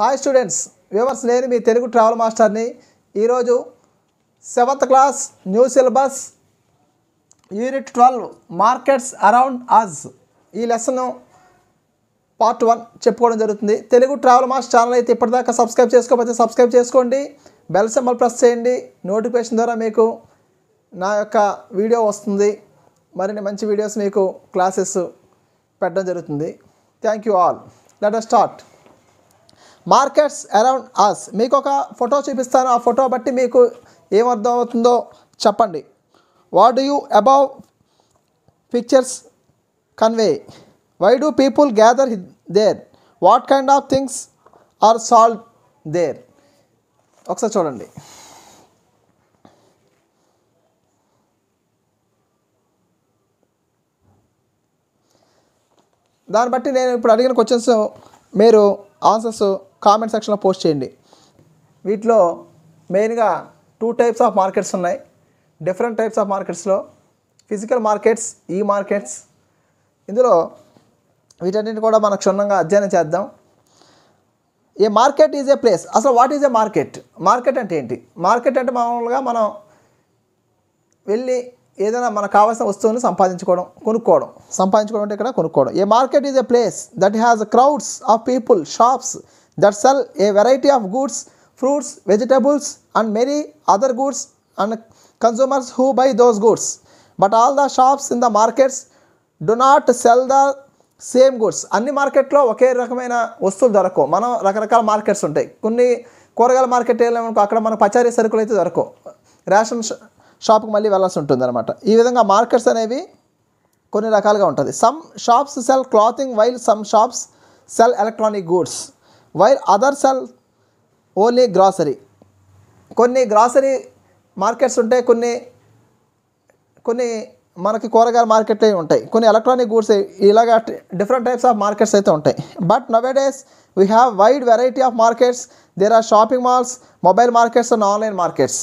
Hi students viewers నేను మీ Telugu travel మాస్టర్ని ఈరోజు seventh class new syllabus unit twelve markets around us ఈ lesson part one చెప్పుకోవడం జరుగుతుంది తెలుగు ట్రావెల్ మాస్టర్ ఛానల్ అయితే ఇప్పటిదాకా సబ్స్క్రైబ్ చేసుకోకపోతే సబ్స్క్రైబ్ చేసుకోండి బెల్ సింబల్ ప్రెస్ చేయండి నోటిఫికేషన్ ద్వారా మీకు నా యొక్క వీడియో వస్తుంది మరిన్ని మంచి వీడియోస్ మీకు క్లాసెస్ పెట్టడం జరుగుతుంది thank you all let start markets around us మీకు ఒక ఫోటో చూపిస్తాను ఆ ఫోటో బట్టి మీకు ఏమర్థం అవుతుందో చెప్పండి what do you above pictures convey why do people gather there what kind of things are sold there ఒకసారి చూడండి దాన్ని బట్టి నేను ఇప్పుడు అడిగిన క్వశ్చన్స్ మీరు ఆన్సర్స్ కామెంట్ సెక్షన్లో పోస్ట్ చేయండి వీటిలో మెయిన్గా టూ టైప్స్ ఆఫ్ మార్కెట్స్ ఉన్నాయి డిఫరెంట్ టైప్స్ ఆఫ్ మార్కెట్స్లో ఫిజికల్ మార్కెట్స్ ఈ మార్కెట్స్ ఇందులో వీటన్నిటిని కూడా మనం క్షుణ్ణంగా అధ్యయనం చేద్దాం a market is a place అసలు what is a market market అంటే ఏంటి మార్కెట్ అంటే మామూలుగా మనం వెళ్ళి ఏదైనా మనకు కావాల్సిన వస్తువుని సంపాదించుకోవడం కొనుక్కోవడం సంపాదించుకోవడం అంటే ఇక్కడ కొనుక్కోవడం a market is a place that has crowds of people shops that sell a variety of goods fruits vegetables, and many other goods and consumers who buy those goods but all the shops in the markets do not sell the same goods అన్ని మార్కెట్లో ఒకే రకమైన వస్తువులు దొరకవు మనం రకరకాల markets ఉంటాయి కొన్ని కూరగాయల మార్కెట్ వెళ్ళామనుకో అక్కడ మన పచారీ సరుకులు అయితే దొరకవు రేషన్ షాప్కి మళ్ళీ వెళ్ళాల్సి ఉంటుంది అనమాట ఈ విధంగా మార్కెట్స్ అనేవి కొన్ని రకాలుగా ఉంటుంది some shops sell clothing while some shops sell electronic goods while other sell only grocery కొన్ని గ్రాసరీ మార్కెట్స్ ఉంటాయి కొన్ని కొన్ని మనకి కూరగాయల మార్కెట్ ఉంటాయి కొన్ని ఎలక్ట్రానిక్ గూడ్స్ ఇలాగ డిఫరెంట్ టైప్స్ ఆఫ్ మార్కెట్స్ అయితే ఉంటాయి but days we have wide variety of markets there are shopping malls mobile markets and online markets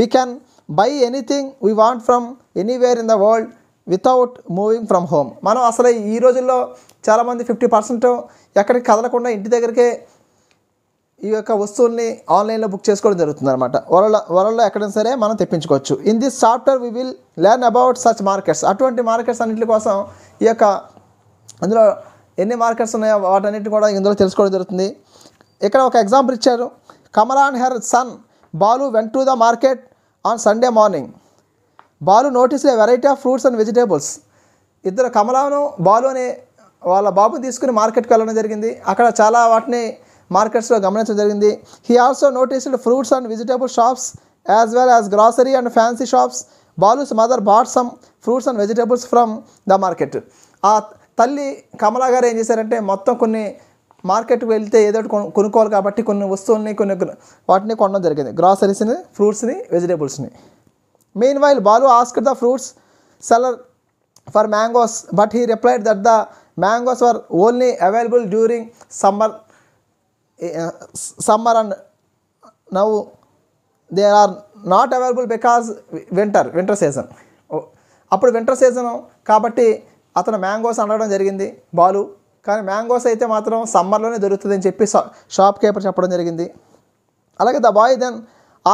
we can buy anything we want from anywhere in the world without moving from home మనం అసలు ఈ రోజుల్లో చాలామంది fifty percent ఎక్కడికి కదలకుండా ఇంటి దగ్గరికే ఈ యొక్క వస్తువుల్ని ఆన్లైన్లో బుక్ చేసుకోవడం జరుగుతుంది అనమాట వరల్డ్ వరల్డ్లో ఎక్కడైనా సరే మనం తెప్పించుకోవచ్చు in this software we will learn about such markets అటువంటి మార్కెట్స్ అన్నింటి కోసం ఈ యొక్క అందులో ఎన్ని మార్కెట్స్ ఉన్నాయో వాటన్నిటి కూడా ఇందులో తెలుసుకోవడం జరుగుతుంది ఇక్కడ ఒక ఎగ్జాంపుల్ ఇచ్చారు Kamala and her son Balu went to the market on Sunday morning Balu noticed a variety of fruits and vegetables ఇద్దరు కమలాను బాలు అనే వాళ్ళ బాబు తీసుకుని మార్కెట్కి వెళ్ళడం జరిగింది అక్కడ చాలా వాటిని మార్కెట్స్లో గమనించడం జరిగింది he also noticed fruits and vegetable shops as well as grocery and fancy shops Balu's mother bought some fruits and vegetables from the market ఆ తల్లి కమలా గారు ఏం చేశారంటే మొత్తం కొన్ని మార్కెట్కి వెళ్తే ఏదో కొనుక్కోవాలి కాబట్టి కొన్ని వస్తువుల్ని కొన్ని వాటిని కొనడం జరిగింది గ్రాసరీస్ని ఫ్రూట్స్ని వెజిటేబుల్స్ని Meanwhile, Balu asked the fruits seller for mangoes, but he replied that the mangoes were only available during summer, uh, summer and now they are not available because winter, winter season. అప్పుడు winter season కాబట్టి అతను mangoes అనడం జరిగింది బాలు కానీ mangoes అయితే మాత్రం సమ్మర్లోనే దొరుకుతుందని చెప్పి షాప్ కీపర్ చెప్పడం జరిగింది అలాగే the boy then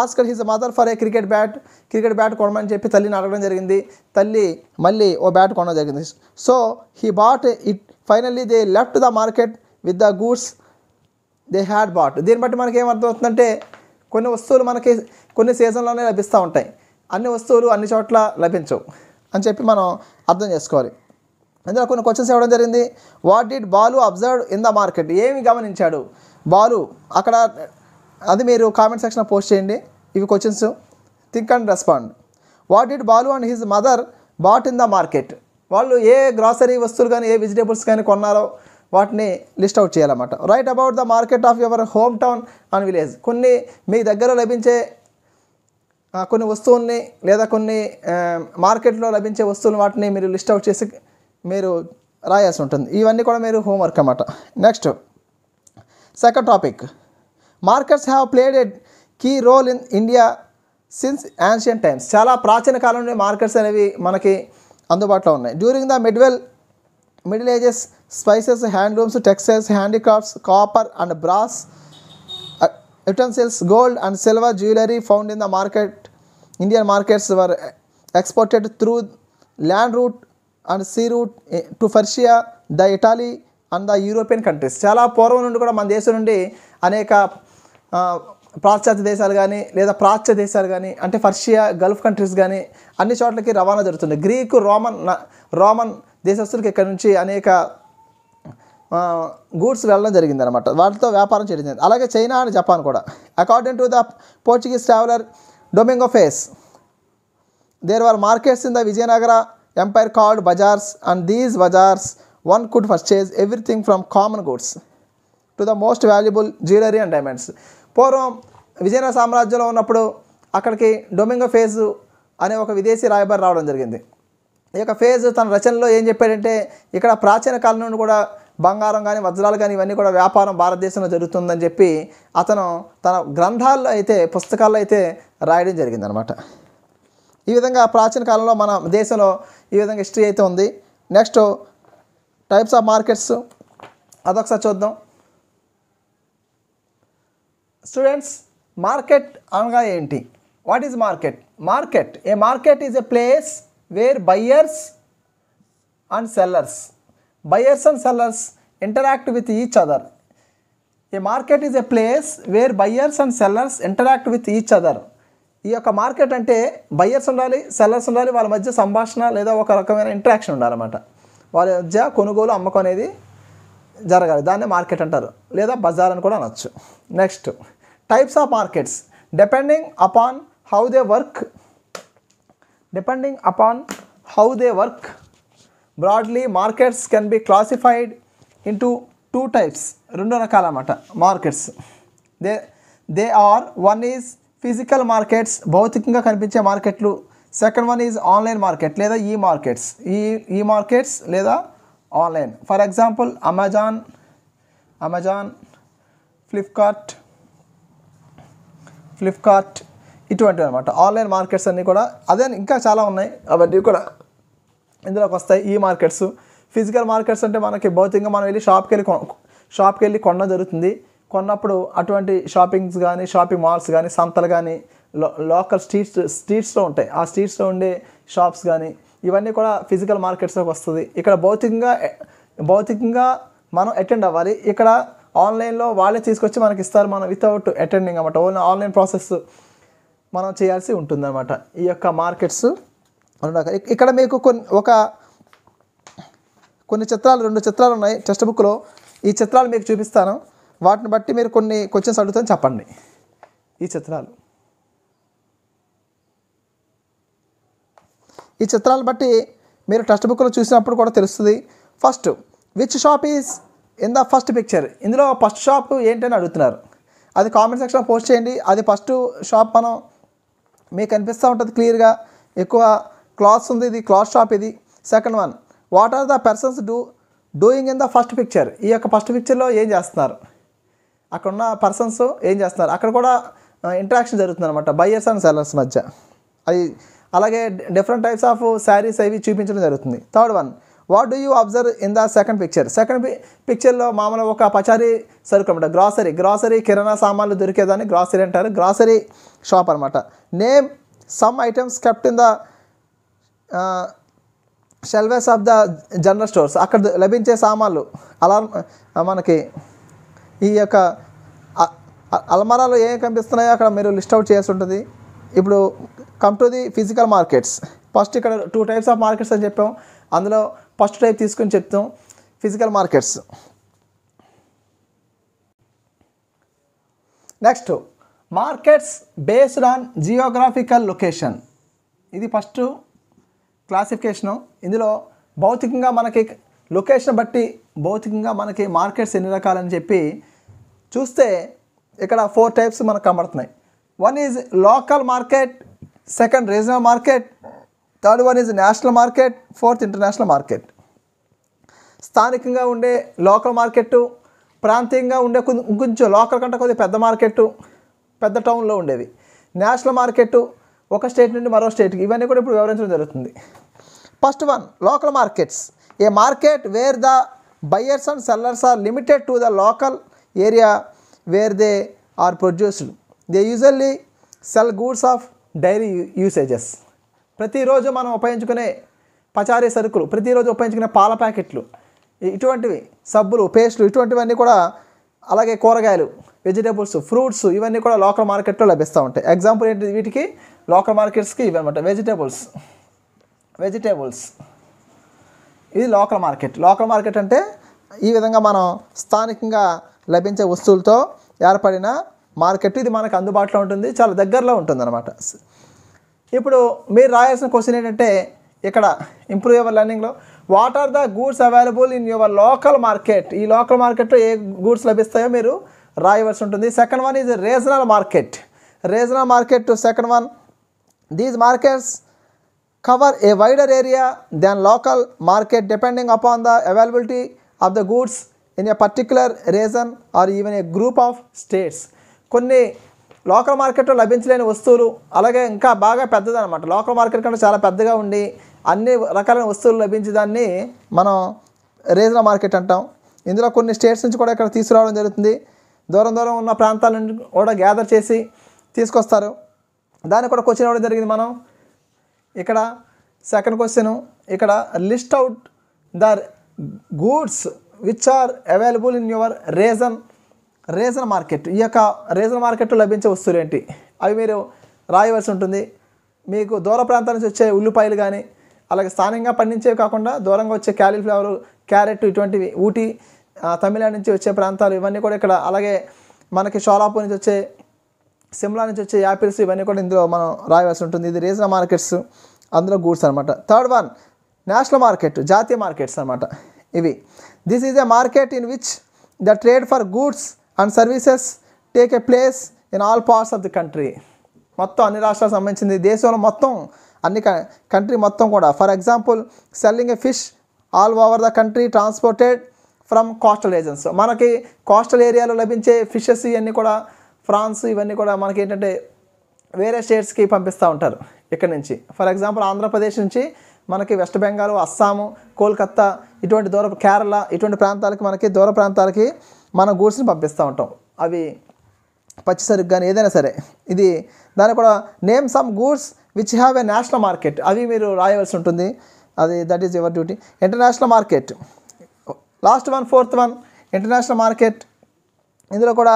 asked his mother for a cricket bat cricket bat కొనమని చెప్పి తల్లిని అడగడం జరిగింది తల్లి మళ్ళీ ఓ బ్యాట్ కొనడం జరిగింది so he bought it finally they left the market with the goods they had bought దీన్ని బట్టి మనకి ఏమర్థమవుతుందంటే కొన్ని వస్తువులు మనకి కొన్ని సీజన్లోనే లభిస్తూ ఉంటాయి అన్ని వస్తువులు అన్ని చోట్ల లభించవు అని చెప్పి మనం అర్థం చేసుకోవాలి అందులో కొన్ని క్వశ్చన్స్ ఇవ్వడం జరిగింది what did Balu observe in the market ఏమి గమనించాడు బాలు అక్కడ అది మీరు కామెంట్ సెక్షన్లో పోస్ట్ చేయండి ఇవి questions think and respond what it Balu and his mother bought in the market వాళ్ళు ఏ గ్రాసరీ వస్తువులు కానీ ఏ వెజిటేబుల్స్ కానీ కొన్నారో వాటిని లిస్ట్ అవుట్ చేయాలన్నమాట write about the market of your hometown and village కొన్ని మీ దగ్గర లభించే కొన్ని వస్తువుల్ని లేదా కొన్ని మార్కెట్లో లభించే వస్తువులు వాటిని మీరు లిస్ట్ అవుట్ చేసి మీరు రాయాల్సి ఉంటుంది ఇవన్నీ కూడా మీరు హోంవర్క్ అన్నమాట next second topic markets have played a key role in India since ancient times చాలా ప్రాచీన కాలం నుండి మార్కెట్స్ అనేవి మనకి అందుబాటులో ఉన్నాయి during the medieval middle ages spices handlooms textiles handicrafts copper and brass utensils gold and silver jewellery found in the market Indian markets were exported through land route and sea route to Persia the Italy and the European countries చాలా పూర్వం నుండి కూడా మన దేశం నుండి అనేక పాశ్చాత్య దేశాలు కానీ లేదా ప్రాచ్య దేశాలు కానీ అంటే పర్షియా గల్ఫ్ కంట్రీస్ కానీ అన్ని చోట్లకి రవాణా జరుగుతుంది గ్రీకు రోమన్ రోమన్ దేశస్తులకి ఇక్కడ నుంచి అనేక గూడ్స్ వెళ్ళడం జరిగింది అనమాట వాటితో వ్యాపారం చేయడం అలాగే చైనా అండ్ జపాన్ కూడా according to the Portuguese traveller Domingo Paes there were markets in the Vijayanagara empire called bazaars and these bazaars one could chase everything from common goods to the most valuable jewellery and diamonds పూర్వం విజయనగర సామ్రాజ్యంలో ఉన్నప్పుడు అక్కడికి Domingo phase అనే ఒక విదేశీ రాయబారి రావడం జరిగింది ఈ యొక్క ఫేజ్ తన రచనలో ఏం చెప్పాడంటే ఇక్కడ ప్రాచీన కాలం నుండి కూడా బంగారం కానీ వజ్రాలు కానీ ఇవన్నీ కూడా వ్యాపారం భారతదేశంలో జరుగుతుందని చెప్పి అతను తన గ్రంథాల్లో అయితే పుస్తకాల్లో అయితే రాయడం జరిగిందనమాట ఈ విధంగా ప్రాచీన కాలంలో మన దేశంలో ఈ విధంగా హిస్టరీ అయితే ఉంది నెక్స్ట్ టైప్స్ ఆఫ్ మార్కెట్స్ అదొకసారి చూద్దాం స్టూడెంట్స్ మార్కెట్ అనగా ఏంటి what is market market a market is a place where buyers and sellers buyers and sellers interact with each other a market is a place where buyers and sellers interact with each other ఈ యొక్క market అంటే buyers ఉండాలి sellers ఉండాలి వాళ్ళ మధ్య సంభాషణ లేదా ఒక రకమైన ఇంటరాక్షన్ ఉండాలన్నమాట వాళ్ళ మధ్య కొనుగోలు అమ్మకం అనేది జరగాలి దాన్నే మార్కెట్ అంటారు లేదా బజార్ అని కూడా అనొచ్చు next types of markets depending upon how they work depending upon how they work broadly markets can be classified into two types markets they they are one is physical markets bhautikanga kanipinche market lu second one is online market leda e markets e, e markets leda online for example amazon amazon flipkart Flipkart ఇటువంటివి అనమాట online markets అన్నీ కూడా అదే ఇంకా చాలా ఉన్నాయి అవన్నీ కూడా ఇందులోకి వస్తాయి ఈ మార్కెట్స్ ఫిజికల్ మార్కెట్స్ అంటే మనకి భౌతికంగా మనం వెళ్ళి షాప్కి వెళ్ళి షాప్కి వెళ్ళి కొనడం జరుగుతుంది కొన్నప్పుడు అటువంటి షాపింగ్స్ కానీ షాపింగ్ మాల్స్ కానీ సంతలు కానీ లో లోకల్ స్ట్రీట్స్ స్ట్రీట్స్లో ఉంటాయి ఆ స్ట్రీట్స్లో ఉండే షాప్స్ కానీ ఇవన్నీ కూడా ఫిజికల్ మార్కెట్స్లోకి వస్తుంది ఇక్కడ భౌతికంగా భౌతికంగా మనం అటెండ్ అవ్వాలి ఇక్కడ ఆన్లైన్లో వాళ్ళే తీసుకొచ్చి మనకి ఇస్తారు మనం వితౌట్ అటెండింగ్ అనమాట ఓన్లీ ఆన్లైన్ ప్రాసెస్ మనం చేయాల్సి ఉంటుందన్నమాట ఈ యొక్క మార్కెట్స్ ఇక్కడ మీకు కొన్ని ఒక కొన్ని చిత్రాలు రెండు చిత్రాలు ఉన్నాయి టెక్స్ట్ బుక్లో ఈ చిత్రాలు మీకు చూపిస్తాను వాటిని బట్టి మీరు కొన్ని క్వశ్చన్స్ అడుగుతాను చెప్పండి ఈ చిత్రాలు ఈ చిత్రాలు బట్టి మీరు టెక్స్ట్ బుక్లో చూసినప్పుడు కూడా తెలుస్తుంది first which shop is in the first picture ఇందులో ఫస్ట్ షాప్ ఏంటని అడుగుతున్నారు అది కామెంట్ సెక్షన్లో పోస్ట్ చేయండి అది ఫస్ట్ షాప్ మనం మీకు కనిపిస్తూ ఉంటుంది క్లియర్గా ఎక్కువ క్లాత్స్ ఉంది ఇది క్లాత్ షాప్ ఇది second one what are the persons do doing in the first picture ఈ యొక్క ఫస్ట్ పిక్చర్లో ఏం చేస్తున్నారు అక్కడ ఉన్న పర్సన్స్ ఏం చేస్తున్నారు అక్కడ కూడా ఇంట్రాక్షన్ జరుగుతుంది అనమాట బయ్యర్స్ అండ్ సెలర్స్ మధ్య అది అలాగే డిఫరెంట్ టైప్స్ ఆఫ్ శారీస్ అవి చూపించడం జరుగుతుంది third one what do you observe in the second picture second పిక్చర్లో మామూలు ఒక పచారీ సరుకు అనమాట గ్రాసరీ గ్రాసరీ కిరాణా సామాన్లు దొరికేదాన్ని గ్రాసరీ అంటారు గ్రాసరీ షాప్ అనమాట name some items kept in the shelves of the general stores అక్కడ లభించే సామాన్లు అలార్మ్ మనకి ఈ యొక్క అల్మారాలు ఏం కనిపిస్తున్నాయో అక్కడ మీరు లిస్ట్ అవుట్ చేయాల్సి ఉంటుంది ఇప్పుడు come to the physical markets first ఇక్కడ టూ టైప్స్ ఆఫ్ మార్కెట్స్ అని చెప్పాం అందులో ఫస్ట్ టైప్ తీసుకొని చెప్తాం physical markets next markets based on geographical location ఇది ఫస్ట్ క్లాసిఫికేషను ఇందులో భౌతికంగా మనకి లొకేషన్ బట్టి భౌతికంగా మనకి మార్కెట్స్ ఎన్ని రకాలని చెప్పి చూస్తే ఇక్కడ ఫోర్ టైప్స్ మనకు కనబడుతున్నాయి one is local market second regional market third one is national market fourth international market స్థానికంగా ఉండే లోకల్ మార్కెట్టు ప్రాంతీయంగా ఉండే కొంచెం లోకల్ కంటే కొద్దిగా పెద్ద మార్కెట్ పెద్ద టౌన్లో ఉండేవి నేషనల్ మార్కెట్ ఒక స్టేట్ నుండి మరో స్టేట్కి ఇవన్నీ కూడా ఇప్పుడు వివరించడం జరుగుతుంది first one local markets a market where the buyers and sellers are limited to the local area where they are produced they usually sell goods of dairy usages ప్రతిరోజు మనం ఉపయోగించుకునే పచారీ సరుకులు ప్రతిరోజు ఉపయోగించుకునే పాల ప్యాకెట్లు ఇటువంటివి సబ్బులు పేస్టులు ఇటువంటివన్నీ కూడా అలాగే కూరగాయలు వెజిటేబుల్స్ ఫ్రూట్స్ ఇవన్నీ కూడా లోకల్ మార్కెట్లో లభిస్తూ ఉంటాయి ఎగ్జాంపుల్ ఏంటి వీటికి లోకల్ మార్కెట్స్కి ఇవి అనమాట వెజిటేబుల్స్ వెజిటేబుల్స్ ఇది లోకల్ మార్కెట్ లోకల్ మార్కెట్ అంటే ఈ విధంగా మనం స్థానికంగా లభించే వస్తువులతో ఏర్పడిన మార్కెట్ ఇది మనకు అందుబాటులో ఉంటుంది చాలా దగ్గరలో ఉంటుంది అనమాట ఇప్పుడు మీరు రాయాల్సిన క్వశ్చన్ ఏంటంటే ఇక్కడ ఇంప్రూవ్ యువర్ లెర్నింగ్లో what are the goods available in your local market ఈ లోకల్ మార్కెట్లో ఏ గూడ్స్ లభిస్తాయో మీరు రాయవలసి ఉంటుంది second one is regional market regional market two second one these markets cover a wider area than local market depending upon the availability of the goods in a particular region or even a group of states కొన్ని local మార్కెట్లో లభించలేని వస్తువులు అలాగే ఇంకా బాగా అనమాట local market కంటే చాలా పెద్దగా ఉండి అన్ని రకాలైన వస్తువులు లభించేదాన్ని మనం రీజనల్ మార్కెట్ అంటాం ఇందులో కొన్ని స్టేట్స్ నుంచి కూడా ఇక్కడ తీసుకురావడం జరుగుతుంది దూరం దూరం ఉన్న ప్రాంతాల నుంచి కూడా గ్యాదర్ చేసి తీసుకొస్తారు దాన్ని కూడా క్వశ్చన్ ఇవ్వడం జరిగింది మనం ఇక్కడ సెకండ్ క్వశ్చన్ ఇక్కడ list out the goods which are available in your region region market ఈ యొక్క రేజన్ మార్కెట్లో లభించే వస్తువులు ఏంటి అవి మీరు రాయవలసి ఉంటుంది మీకు దూర ప్రాంతాల నుంచి వచ్చే ఉల్లిపాయలు కానీ అలాగే స్థానికంగా పండించేవి కాకుండా దూరంగా వచ్చే క్యాలీఫ్లవర్ క్యారెట్ ఇటువంటివి ఊటీ తమిళనాడు నుంచి వచ్చే ప్రాంతాలు ఇవన్నీ కూడా ఇక్కడ అలాగే మనకి షోలాపూర్ నుంచి వచ్చే సిమ్లా నుంచి వచ్చే యాపిల్స్ ఇవన్నీ కూడా ఇందులో మనం రాయవలసి ఉంటుంది ఇది రీజనల్ మార్కెట్స్ అందులో గూడ్స్ అనమాట థర్డ్ వన్ నేషనల్ మార్కెట్ జాతీయ మార్కెట్స్ అనమాట ఇవి this is a market in which the trade for goods and services take a place in all parts of the country మొత్తం అన్ని రాష్ట్రాలకు సంబంధించింది దేశంలో మొత్తం అన్ని కంట్రీ మొత్తం కూడా for example selling a fish all over the country transported from coastal agents మనకి కోస్టల్ ఏరియాలో లభించే ఫిషెస్ ఇవన్నీ కూడా ఫ్రాన్స్ ఇవన్నీ కూడా మనకి ఏంటంటే వేరే స్టేట్స్కి పంపిస్తూ ఉంటారు ఇక్కడ నుంచి ఫర్ ఎగ్జాంపుల్ ఆంధ్రప్రదేశ్ నుంచి మనకి వెస్ట్ బెంగాల్ అస్సాము కోల్కత్తా ఇటువంటి దూర కేరళ ఇటువంటి ప్రాంతాలకి మనకి దూర ప్రాంతాలకి మన గూడ్స్ని పంపిస్తూ ఉంటాం అవి పచ్చిసరుకు కానీ ఏదైనా సరే ఇది దాని కూడా name some goods which have a national market అవి మీరు రాయవలసి ఉంటుంది అది that is your duty international market last one fourth one international market ఇందులో కూడా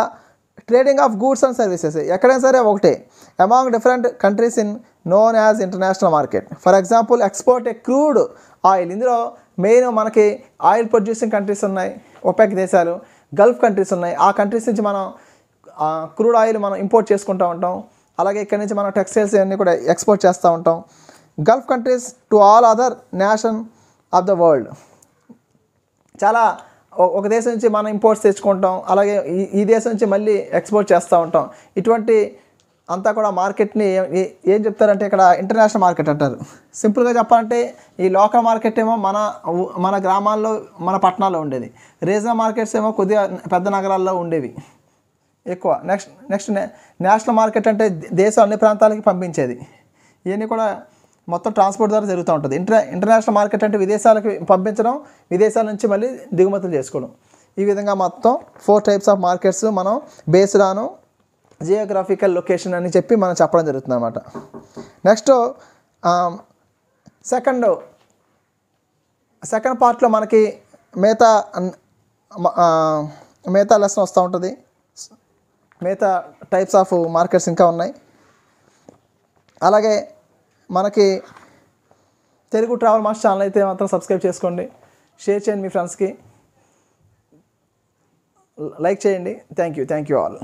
trading of goods and services ఎక్కడైనా సరే ఒకటే among different countries in known as international market for example export a crude oil ఇందులో main మనకి oil producing countries ఉన్నాయి OPEC దేశాలు Gulf countries ఉన్నాయి ఆ కంట్రీస్ నుంచి మనం క్రూడ్ ఆయిల్ మనం ఇంపోర్ట్ చేసుకుంటూ ఉంటాం అలాగే ఇక్కడ నుంచి మనం టెక్స్టైల్స్ అన్నీ కూడా ఎక్స్పోర్ట్ చేస్తూ ఉంటాం Gulf countries to all other nation of the world చాలా ఒక దేశం నుంచి మనం ఇంపోర్ట్స్ తెచ్చుకుంటాం అలాగే ఈ ఈ దేశం నుంచి మళ్ళీ ఎక్స్పోర్ట్ చేస్తూ ఉంటాం ఇటువంటి అంతా కూడా మార్కెట్ని ఏం చెప్తారంటే ఇక్కడ ఇంటర్నేషనల్ మార్కెట్ అంటారు సింపుల్గా చెప్పాలంటే ఈ లోకల్ మార్కెట్ ఏమో మన మన గ్రామాల్లో మన పట్టణాల్లో ఉండేది రీజనల్ మార్కెట్స్ ఏమో కొద్దిగా పెద్ద నగరాల్లో ఉండేవి ఎక్కువ నెక్స్ట్ నెక్స్ట్ నేషనల్ మార్కెట్ అంటే దేశం అన్ని ప్రాంతాలకి పంపించేది ఇవన్నీ కూడా మొత్తం ట్రాన్స్పోర్ట్ ద్వారా జరుగుతూ ఉంటుంది ఇంటర్ ఇంటర్నేషనల్ మార్కెట్ అంటే విదేశాలకు పంపించడం విదేశాల నుంచి మళ్ళీ దిగుమతులు చేసుకోవడం ఈ విధంగా మొత్తం ఫోర్ టైప్స్ ఆఫ్ మార్కెట్స్ మనం బేస్డ్ ఆను జియోగ్రాఫికల్ లొకేషన్ అని చెప్పి మనం చెప్పడం జరుగుతుంది అనమాట నెక్స్ట్ సెకండ్ సెకండ్ పార్ట్లో మనకి మిగతా మిగతా లెసన్ వస్తూ ఉంటుంది మిగతా టైప్స్ ఆఫ్ మార్కెట్స్ ఇంకా ఉన్నాయి అలాగే మనకి తెలుగు ట్రావెల్ మాస్టర్ ఛానల్ అయితే మాత్రం సబ్స్క్రైబ్ చేసుకోండి షేర్ చేయండి మీ ఫ్రెండ్స్కి లైక్ చేయండి thank you thank you all